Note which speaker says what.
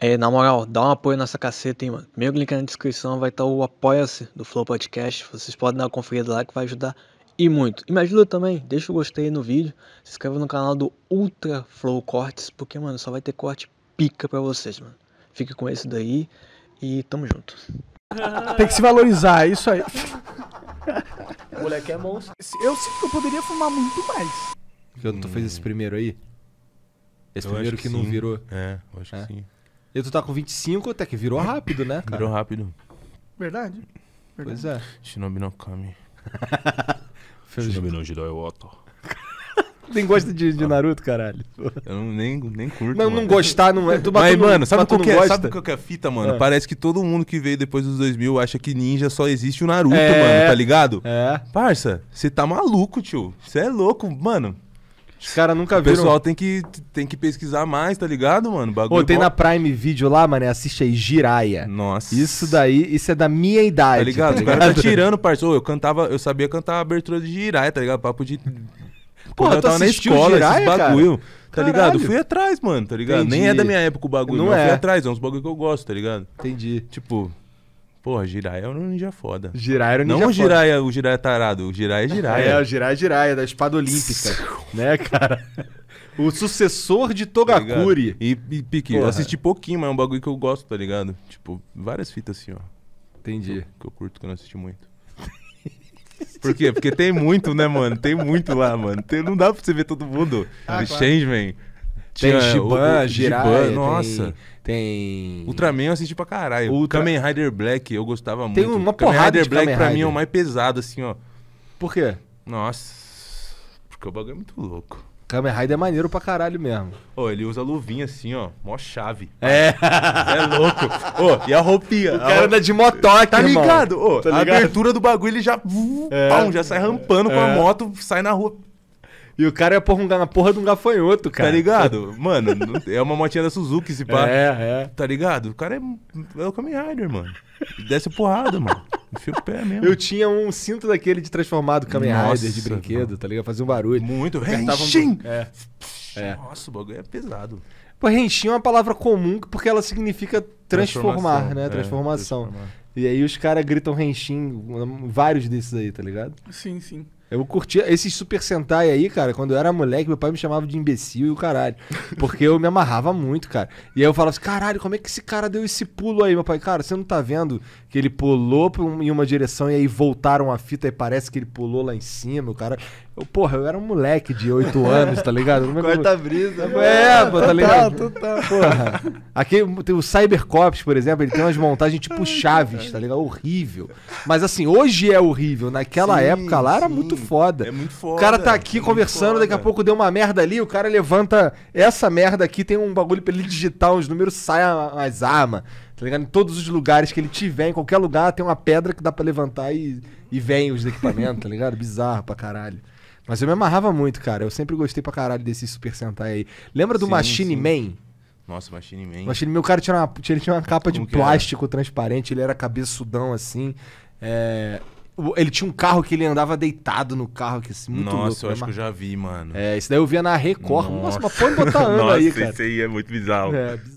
Speaker 1: É, na moral, dá um apoio nessa caceta, hein, mano. Primeiro link na descrição vai estar tá o Apoia-se do Flow Podcast. Vocês podem dar uma conferida lá que vai ajudar e muito. E me ajuda também, deixa o gostei no vídeo, se inscreve no canal do Ultra Flow Cortes, porque, mano, só vai ter corte pica pra vocês, mano. Fique com esse daí e tamo junto. Tem que se valorizar, é isso aí. O moleque é monstro. Eu sinto que eu poderia fumar muito mais. Porque hum. tu fez esse primeiro aí? Esse eu primeiro que, que não virou. É, eu acho é? que sim. E tu tá com 25, até que virou rápido, né, cara? Virou rápido. Verdade. Verdade. Pois é.
Speaker 2: Shinobi no Kami. Shinobi no Jidoi Oto.
Speaker 1: Nem gosta de, de ah. Naruto, caralho.
Speaker 2: Eu não, nem, nem curto. Não, mano. não gostar não é. Tu Mas, no, mano, sabe qual, que é, sabe qual que é a fita, mano? É. Parece que todo mundo que veio depois dos 2000 acha que ninja só existe o Naruto, é. mano, tá ligado? É. Parça, você tá maluco, tio. Você é louco, mano. Os caras nunca o viram. O pessoal tem que, tem que pesquisar mais, tá ligado, mano? Bagulho Pô, tem bom. na Prime
Speaker 1: Video lá, mano, assiste aí, Giraia Nossa. Isso daí, isso é da minha idade. Tá ligado? Tá ligado? O cara tá tirando,
Speaker 2: parceiro. Eu cantava, eu sabia cantar a abertura de Giraia tá ligado? Papo de...
Speaker 1: Porra, eu tava na escola, Jiraya, esses bagulho. Cara? Tá Caralho. ligado? Fui atrás, mano, tá ligado? Entendi. Nem é da minha época o bagulho, não é. fui
Speaker 2: atrás, é uns bagulho que eu gosto, tá ligado? Entendi. Tipo, Porra, Jiraiya é um ninja foda. Jiraiya era um ninja Não o Jiraiya, o Jiraiya tarado. O Jiraiya é, é Jiraiya. É, o
Speaker 1: Jiraiya é Jiraiya, da espada olímpica. né, cara? O sucessor de tá Togakuri. Tá e, e Pique, Porra. eu assisti
Speaker 2: pouquinho, mas é um bagulho que eu gosto, tá ligado? Tipo, várias fitas assim, ó. Entendi. Que eu curto, que eu não assisti muito. Por quê? Porque tem muito, né, mano? Tem muito lá, mano. Tem, não dá pra você ver todo mundo. Ah, The claro. Changeman. Tem Giban, Jiraiya. Nossa. Tem... Tem. Ultraman eu assisti pra caralho. Ultra... Kamen Rider Black eu gostava Tem muito. Tem uma porrada Kamen Rider de Black Kamen Rider. pra mim é o mais pesado, assim, ó. Por quê? Nossa. Porque o bagulho é muito
Speaker 1: louco. Kamen Rider é maneiro pra caralho mesmo.
Speaker 2: Ô, oh, ele usa luvinha assim, ó. Mó chave. É. É louco. Ô, oh, e a roupinha? O cara anda de motoque, Tá ligado? Ô, oh, tá a abertura do bagulho, ele já... É. Pum, já sai rampando é. com a é. moto, sai na rua. E o cara ia porra um, na porra de um gafanhoto, cara. Tá ligado? Mano, é uma motinha da Suzuki esse pá. É, é. Tá ligado? O cara é, é o Kamen Rider, mano. Desce porrada, mano. Enfia o pé
Speaker 1: mesmo. Eu tinha um cinto daquele de transformado Kamen Rider de brinquedo, mano. tá ligado? Fazia um barulho. Muito. Renshin! Um... É. é. Nossa, o bagulho é pesado. Pô, Renshin é uma palavra comum porque ela significa transformar, né? É, Transformação. É, transformar. E aí os caras gritam Renshin, vários desses aí, tá ligado? Sim, sim. Eu curtia esses Super Sentai aí, cara. Quando eu era moleque, meu pai me chamava de imbecil e o caralho. Porque eu me amarrava muito, cara. E aí eu falava assim: caralho, como é que esse cara deu esse pulo aí? Meu pai, cara, você não tá vendo que ele pulou em uma direção e aí voltaram a fita e parece que ele pulou lá em cima, o cara. Eu, porra, eu era um moleque de 8 anos, tá ligado? Como é que... Corta-brisa. É, né? pô, tá, tá ligado? tá. Porra. Aqui tem o Cybercops, por exemplo, ele tem umas montagens tipo Chaves, tá ligado? Horrível. Mas assim, hoje é horrível. Naquela sim, época lá sim. era muito foda. É muito foda. O cara tá aqui é conversando, daqui a pouco deu uma merda ali, o cara levanta essa merda aqui, tem um bagulho pra ele digitar os números, sai as armas. Tá ligado? Em todos os lugares que ele tiver, em qualquer lugar, tem uma pedra que dá para levantar e, e vem os equipamentos, tá ligado? Bizarro pra caralho. Mas eu me amarrava muito, cara. Eu sempre gostei pra caralho desse Super Sentai aí. Lembra do sim, Machine sim. Man?
Speaker 2: Nossa, Machine Man. Machine
Speaker 1: Man, o cara tinha uma, ele tinha uma capa Como de plástico era? transparente, ele era cabeçudão assim. É, ele tinha um carro que ele andava deitado no carro, que assim, muito Nossa, louco. Nossa, eu né, acho que eu
Speaker 2: já vi, mano. É, isso daí eu via
Speaker 1: na Record. Nossa, Nossa mas pode botar ano Nossa, aí, cara. Nossa, isso
Speaker 2: aí é muito bizarro. É,